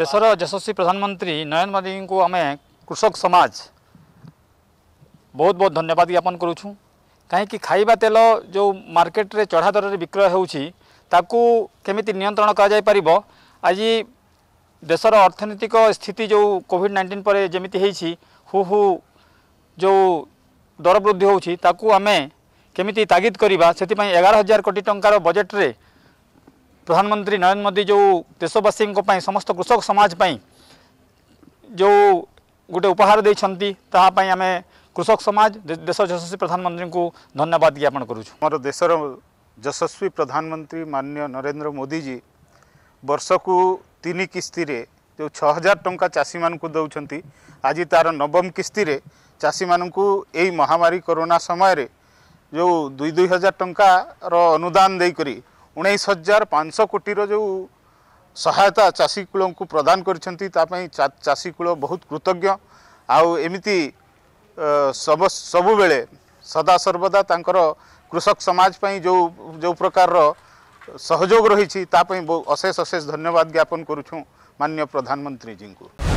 ଦେଶର ଯଶସ୍ୱୀ ପ୍ରଧାନମନ୍ତ୍ରୀ ନରେନ୍ଦ୍ର ମୋଦିଙ୍କୁ ଆମେ କୃଷକ ସମାଜ ବହୁତ ବହୁତ ଧନ୍ୟବାଦ ଜ୍ଞାପନ କରୁଛୁ କାହିଁକି ଖାଇବା ତେଲ ଯେଉଁ ମାର୍କେଟରେ ଚଢ଼ା ଦରରେ ବିକ୍ରୟ ହେଉଛି ତାକୁ କେମିତି ନିୟନ୍ତ୍ରଣ କରାଯାଇପାରିବ ଆଜି ଦେଶର ଅର୍ଥନୈତିକ ସ୍ଥିତି ଯେଉଁ କୋଭିଡ଼ ନାଇଣ୍ଟିନ୍ ପରେ ଯେମିତି ହେଇଛି ହୁ ହୁ ଯେଉଁ ଦର ବୃଦ୍ଧି ହେଉଛି ତାକୁ ଆମେ କେମିତି ତାଗିଦ କରିବା ସେଥିପାଇଁ ଏଗାର ହଜାର କୋଟି ଟଙ୍କାର ବଜେଟ୍ରେ ପ୍ରଧାନମନ୍ତ୍ରୀ ନରେନ୍ଦ୍ର ମୋଦି ଯେଉଁ ଦେଶବାସୀଙ୍କ ପାଇଁ ସମସ୍ତ କୃଷକ ସମାଜ ପାଇଁ ଯେଉଁ ଗୋଟେ ଉପହାର ଦେଇଛନ୍ତି ତାହା ପାଇଁ ଆମେ କୃଷକ ସମାଜ ଦେଶ ଯଶସ୍ୱୀ ପ୍ରଧାନମନ୍ତ୍ରୀଙ୍କୁ ଧନ୍ୟବାଦ ଜ୍ଞାପନ କରୁଛୁ ଆମର ଦେଶର ଯଶସ୍ୱୀ ପ୍ରଧାନମନ୍ତ୍ରୀ ମାନ୍ୟ ନରେନ୍ଦ୍ର ମୋଦିଜୀ ବର୍ଷକୁ ତିନି କିସ୍ତିରେ ଯେଉଁ ଛଅ ହଜାର ଟଙ୍କା ଚାଷୀମାନଙ୍କୁ ଦେଉଛନ୍ତି ଆଜି ତା'ର ନବମ କିସ୍ତିରେ ଚାଷୀମାନଙ୍କୁ ଏଇ ମହାମାରୀ କରୋନା ସମୟରେ ଯେଉଁ ଦୁଇ ଦୁଇ ହଜାର ଟଙ୍କାର ଅନୁଦାନ ଦେଇକରି ଉଣେଇଶ ହଜାର ପାଞ୍ଚଶହ କୋଟିର ଯେଉଁ ସହାୟତା ଚାଷୀ କୂଳଙ୍କୁ ପ୍ରଦାନ କରିଛନ୍ତି ତା ପାଇଁ ଚାଷୀ କୂଳ ବହୁତ କୃତଜ୍ଞ ଆଉ ଏମିତି ସବୁବେଳେ ସଦାସର୍ବଦା ତାଙ୍କର କୃଷକ ସମାଜ ପାଇଁ ଯେଉଁ ଯେଉଁ ପ୍ରକାରର ସହଯୋଗ ରହିଛି ତା ପାଇଁ ଅଶେଷ ଅଶେଷ ଧନ୍ୟବାଦ ଜ୍ଞାପନ କରୁଛୁ ମାନ୍ୟ ପ୍ରଧାନମନ୍ତ୍ରୀଜୀଙ୍କୁ